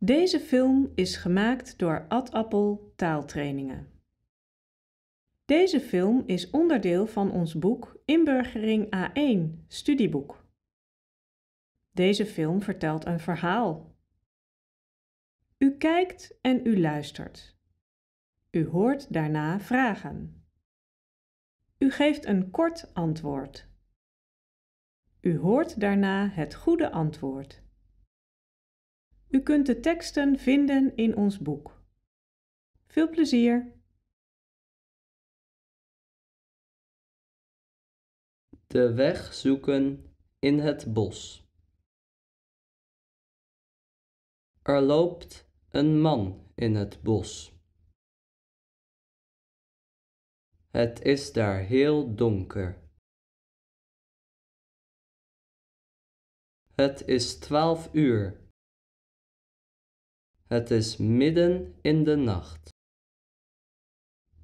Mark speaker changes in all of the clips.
Speaker 1: Deze film is gemaakt door Ad Taaltrainingen. Deze film is onderdeel van ons boek Inburgering A1, studieboek. Deze film vertelt een verhaal. U kijkt en u luistert. U hoort daarna vragen. U geeft een kort antwoord. U hoort daarna het goede antwoord. U kunt de teksten vinden in ons boek. Veel plezier!
Speaker 2: De weg zoeken in het bos.
Speaker 3: Er loopt een man in het bos.
Speaker 2: Het is daar heel donker. Het is twaalf uur het is midden in de nacht.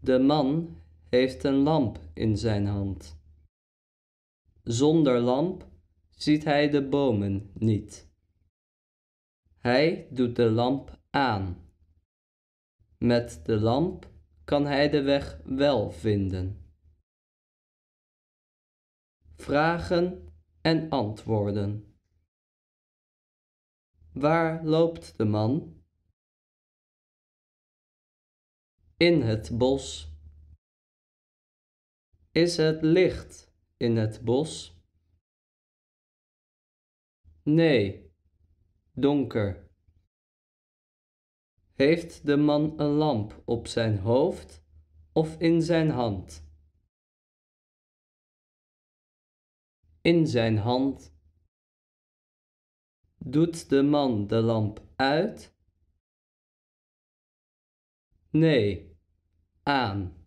Speaker 4: De man heeft een lamp in zijn hand. Zonder lamp ziet hij de bomen niet. Hij doet de lamp aan. Met de lamp
Speaker 3: kan hij de weg wel vinden. Vragen en antwoorden. Waar loopt de man? in het bos? Is het licht in het bos? Nee, donker. Heeft de man een lamp op zijn hoofd of in zijn hand? In zijn hand. Doet de man
Speaker 2: de lamp uit? Nee, Um,